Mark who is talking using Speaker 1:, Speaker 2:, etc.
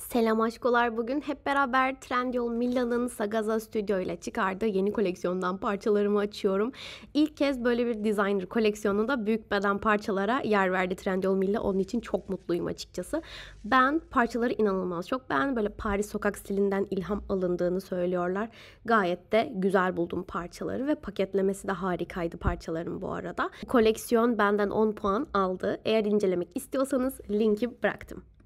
Speaker 1: Selam aşkolar bugün hep beraber Trendyol Mila'nın Sagaza Stüdyo ile çıkardığı yeni koleksiyondan parçalarımı açıyorum. İlk kez böyle bir designer koleksiyonunda büyük beden parçalara yer verdi Trendyol Mila. Onun için çok mutluyum açıkçası. Ben parçaları inanılmaz çok ben Böyle Paris sokak stilinden ilham alındığını söylüyorlar. Gayet de güzel buldum parçaları ve paketlemesi de harikaydı parçaların bu arada. Koleksiyon benden 10 puan aldı. Eğer incelemek istiyorsanız linki bıraktım.